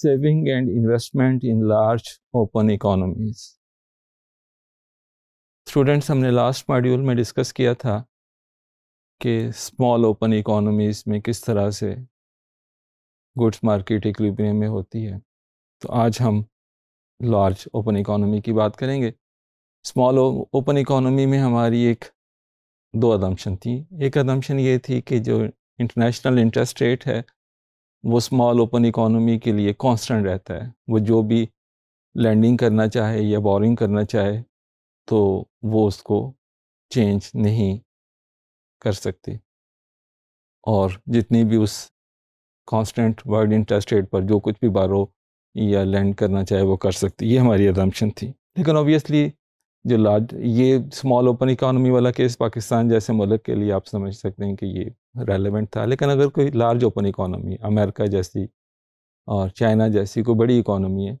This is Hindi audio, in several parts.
saving and investment in large open economies. Students हमने लास्ट मॉड्यूल में डिस्कस किया था कि स्मॉल ओपन इकोनॉमीज़ में किस तरह से गुड्स मार्केट इक्विलिब्रियम में होती है तो आज हम लार्ज ओपन इकोनॉमी की बात करेंगे स्मॉल ओपन इकोनॉमी में हमारी एक दो अदम्पशन थी एक अदम्पशन ये थी कि जो इंटरनेशनल इंटरेस्ट रेट है वो स्मॉल ओपन इकोनॉमी के लिए कांस्टेंट रहता है वो जो भी लैंडिंग करना चाहे या बोरिंग करना चाहे तो वो उसको चेंज नहीं कर सकती और जितनी भी उस कांस्टेंट वर्ल्ड इंटरेस्ट रेट पर जो कुछ भी बारो या लैंड करना चाहे वो कर सकती ये हमारी एडम्पशन थी लेकिन ऑब्वियसली जो लार्ज ये स्मॉल ओपन इकानमी वाला केस पाकिस्तान जैसे मुल्क के लिए आप समझ सकते हैं कि ये रेलिवेंट था लेकिन अगर कोई लार्ज ओपन इकानमी अमेरिका जैसी और चाइना जैसी कोई बड़ी इकानमी है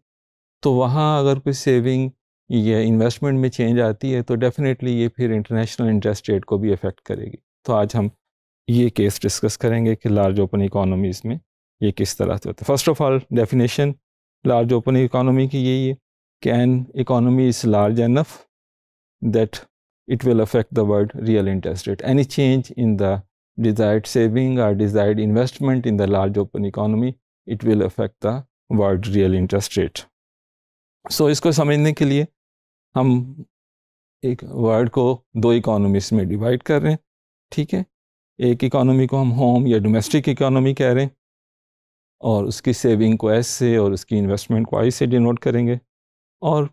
तो वहाँ अगर कोई सेविंग या इन्वेस्टमेंट में चेंज आती है तो डेफिनेटली ये फिर इंटरनेशनल इंटरेस्ट रेट को भी अफेक्ट करेगी तो आज हम ये केस डिस्कस करेंगे कि लार्ज ओपन इकानमीज़ में ये किस तरह से होता है first of all definition large open economy की यही है can economy is large enough that it will affect the word real interest rate. Any change in the desired saving or desired investment in the large open economy, it will affect the word real interest rate. so, इसको समझने के लिए हम एक वर्ड को दो इकोनॉमीस में डिवाइड कर रहे हैं ठीक है एक इकोनॉमी को हम होम या डोमेस्टिक इकोनॉमी कह रहे हैं और उसकी सेविंग को एस से और उसकी इन्वेस्टमेंट को आई से डिनोट करेंगे और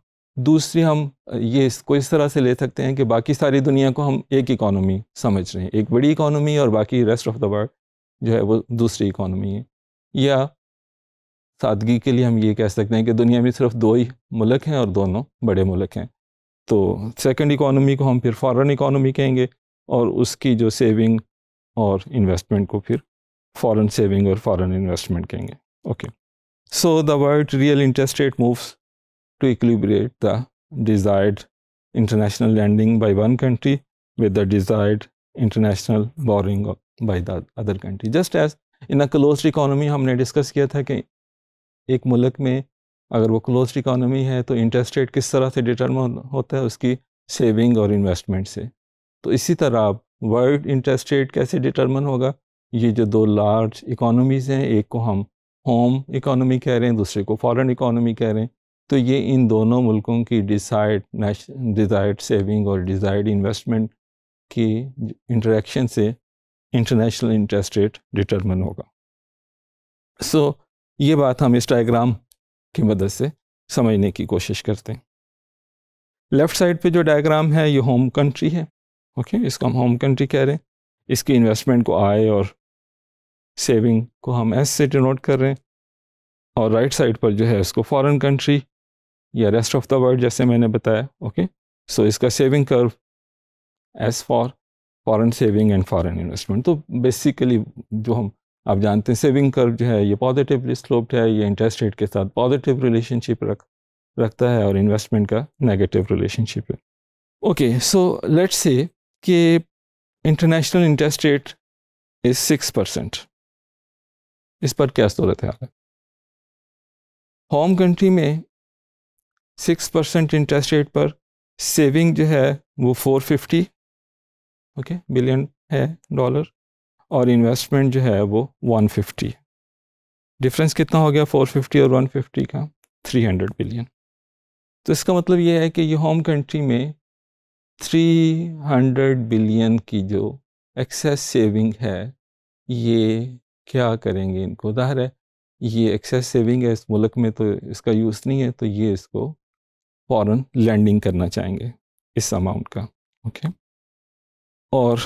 दूसरी हम ये इसको इस तरह से ले सकते हैं कि बाकी सारी दुनिया को हम एक इकोनॉमी समझ रहे हैं एक बड़ी इकोनॉमी और बाकी रेस्ट ऑफ द वर्ल्ड जो है वो दूसरी इकोनॉमी है या सादगी के लिए हम ये कह सकते हैं कि दुनिया में सिर्फ दो ही मुल्क हैं और दोनों बड़े मुल्क हैं तो सेकंड इकोनॉमी को हम फिर फॉरेन इकोनॉमी कहेंगे और उसकी जो सेविंग और इन्वेस्टमेंट को फिर फॉरेन सेविंग और फॉरेन इन्वेस्टमेंट कहेंगे okay so the world real interest rate moves to equilibrate the desired international lending by one country with the desired international borrowing by the other country. Just as in a closed economy हमने discuss किया था कि एक मुल्क में अगर वो closed economy है तो interest rate किस तरह से determine होता है उसकी saving और investment से तो इसी तरह world interest rate रेट कैसे डिटर्मन होगा ये जो दो लार्ज इकोनॉमीज़ हैं एक को हम होम इकोनॉमी कह रहे हैं दूसरे को फॉरेन इकोनॉमी कह रहे तो ये इन दोनों मुल्कों की डिसाइड डिज़ायर्ड सेविंग और डिज़ायर्ड इन्वेस्टमेंट की इंटरेक्शन से इंटरनेशनल इंटरेस्ट रेट डिटरमिन होगा सो so, ये बात हम इस डायग्राम की मदद से समझने की कोशिश करते हैं लेफ़्ट साइड पे जो डायग्राम है ये होम कंट्री है ओके okay? इसको हम होम कंट्री कह रहे हैं इसकी इन्वेस्टमेंट को आए और सेविंग को हम एस से डिनोट कर रहे हैं और राइट साइड पर जो है इसको फॉरेन कंट्री या रेस्ट ऑफ द वर्ल्ड जैसे मैंने बताया ओके सो इसका saving curve as for foreign saving and foreign investment तो बेसिकली जो हम आप जानते हैं सेविंग कर्व जो है ये पॉजिटिवली स्लोप्ड है ये इंटरेस्ट रेट के साथ पॉजिटिव रिलेशनशिप रख रखता है और इन्वेस्टमेंट का नेगेटिव रिलेशनशिप है ओके सो लेट्स से कि international interest rate is six percent इस पर क्या सूरत हाल है होम कंट्री में सिक्स परसेंट इंटरेस्ट रेट पर सेविंग जो है वो फोर फिफ्टी ओके बिलियन है डॉलर और इन्वेस्टमेंट जो है वो वन फिफ्टी डिफरेंस कितना हो गया फोर फिफ्टी और वन फिफ्टी का थ्री हंड्रेड बिलियन तो इसका मतलब ये है कि ये होम कंट्री में थ्री हंड्रेड बिलियन की जो एक्सेस सेविंग है ये क्या करेंगे इनको जाहिर है ये एक्सेस सेविंग है इस मुल्क में तो इसका यूज़ नहीं है तो ये इसको फॉरन लैंडिंग करना चाहेंगे इस अमाउंट का ओके और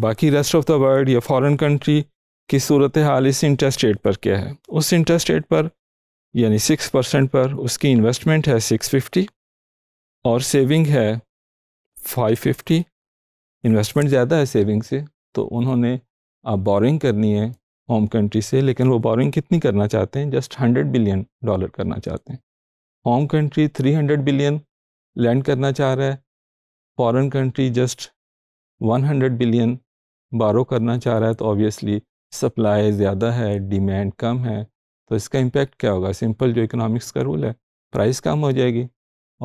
बाकी रेस्ट ऑफ द वर्ल्ड या फॉरेन कंट्री की सूरत हाल इस इंटरेस्ट रेट पर क्या है उस इंटरेस्ट रेट पर यानी सिक्स परसेंट पर उसकी इन्वेस्टमेंट है सिक्स फिफ्टी और सेविंग है फाइव फिफ्टी इन्वेस्टमेंट ज़्यादा है सेविंग से तो उन्होंने अब बोरिंग करनी है होम कंट्री से लेकिन वो बोरिंग कितनी करना चाहते हैं जस्ट हंड्रेड बिलियन डॉलर करना चाहते हैं होम कंट्री 300 बिलियन लैंड करना चाह रहा है फॉरेन कंट्री जस्ट 100 बिलियन बारो करना चाह रहा है तो ऑब्वियसली सप्लाई ज़्यादा है डिमांड कम है तो इसका इम्पेक्ट क्या होगा सिंपल जो इकोनॉमिक्स का रूल है प्राइस कम हो जाएगी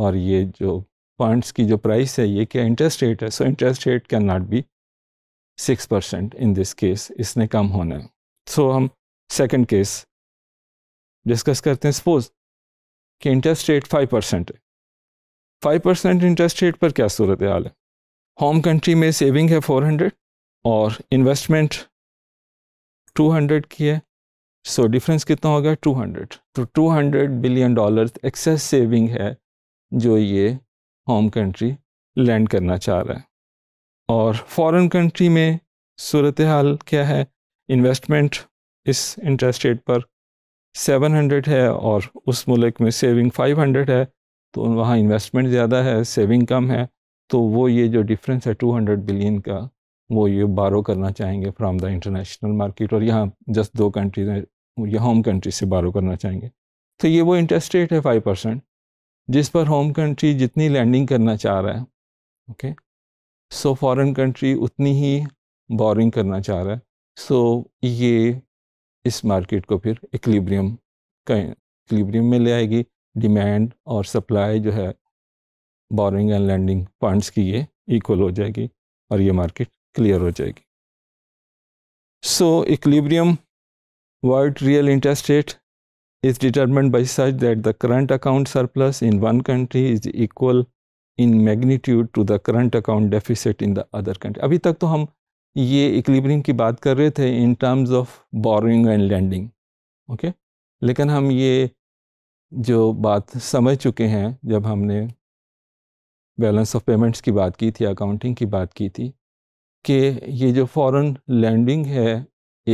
और ये जो फंड्स की जो प्राइस है ये क्या इंटरेस्ट रेट है so interest rate can not be six percent in this case इसने कम होना है सो so, हम सेकंड केस डिस्कस करते हैं सपोज कि इंटरेस्ट रेट फाइव परसेंट है फाइव परसेंट इंटरेस्ट रेट पर क्या सूरत हाल है होम कंट्री में सेविंग है फोर हंड्रेड और इन्वेस्टमेंट टू हंड्रेड की है सो so, डिफरेंस कितना हो गया टू हंड्रेड तो two hundred billion dollar access saving है जो ये होम कंट्री लैंड करना चाह रहा है और फॉरेन कंट्री में सूरत हाल क्या है इन्वेस्टमेंट इस इंटरेस्ट रेट पर सेवन हंड्रेड है और उस मुल्क में सेविंग फाइव हंड्रेड है तो वहाँ इन्वेस्टमेंट ज़्यादा है सेविंग कम है तो वो ये जो डिफरेंस है टू हंड्रेड बिलियन का वो ये बारो करना चाहेंगे फ्राम द इंटरनेशनल मार्केट और यहाँ जस्ट दो कंट्रीज हैं या होम कंट्री से बारो करना चाहेंगे तो ये वो इंटरेस्ट रेट है फाइव परसेंट जिस पर होम कंट्री जितनी लैंडिंग करना चाह रहा है ओके सो फॉरेन कंट्री उतनी ही बोरिंग करना चाह रहा है सो so, ये इस मार्केट को फिर इक्लिब्रियम इक्लिब्रियम में ले आएगी डिमांड और सप्लाई जो है बोरिंग एंड लैंडिंग पॉइंट्स की ये इक्वल हो जाएगी और ये मार्केट क्लियर हो जाएगी so equilibrium world real interest rate is determined by such that the current account surplus in one country is equal in magnitude to the current account deficit in the other country अभी तक तो हम ये इक्लिब्रियम की बात कर रहे थे in terms of borrowing and lending okay लेकिन हम ये जो बात समझ चुके हैं जब हमने बैलेंस ऑफ पेमेंट्स की बात की थी अकाउंटिंग की बात की थी कि ये जो फॉरेन लैंडिंग है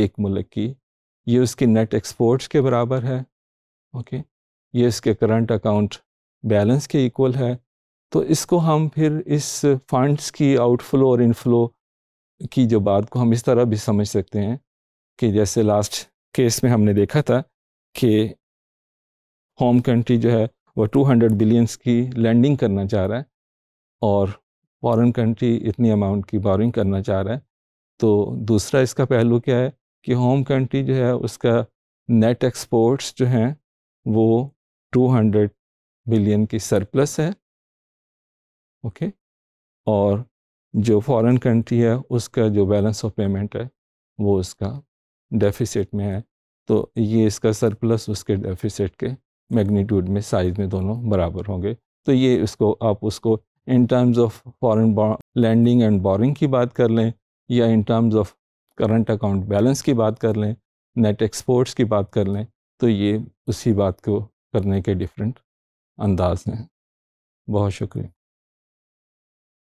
एक मुल्क की ये उसकी नेट एक्सपोर्ट्स के बराबर है ओके ये इसके करंट अकाउंट बैलेंस के इक्वल है तो इसको हम फिर इस फंड्स की आउटफ्लो और इनफ्लो की जो बात को हम इस तरह भी समझ सकते हैं कि जैसे लास्ट केस में हमने देखा था कि होम कंट्री जो है वह 200 बिलियंस की लैंडिंग करना चाह रहा है और फॉरेन कंट्री इतनी अमाउंट की बॉरिंग करना चाह रहा है तो दूसरा इसका पहलू क्या है कि होम कंट्री जो है उसका नेट एक्सपोर्ट्स जो हैं वो 200 बिलियन की सरप्लस है ओके और जो फॉरेन कंट्री है उसका जो बैलेंस ऑफ पेमेंट है वो उसका डेफिसिट में है तो ये इसका सरप्लस उसके डेफिसिट के मैग्नीट्यूड में साइज़ में दोनों बराबर होंगे तो ये इसको आप उसको in terms of foreign lending and borrowing की बात कर लें या in terms of current account balance की बात कर लें नेट एक्सपोर्ट्स की बात कर लें तो ये उसी बात को करने के डिफरेंट अंदाज हैं बहुत शुक्रिया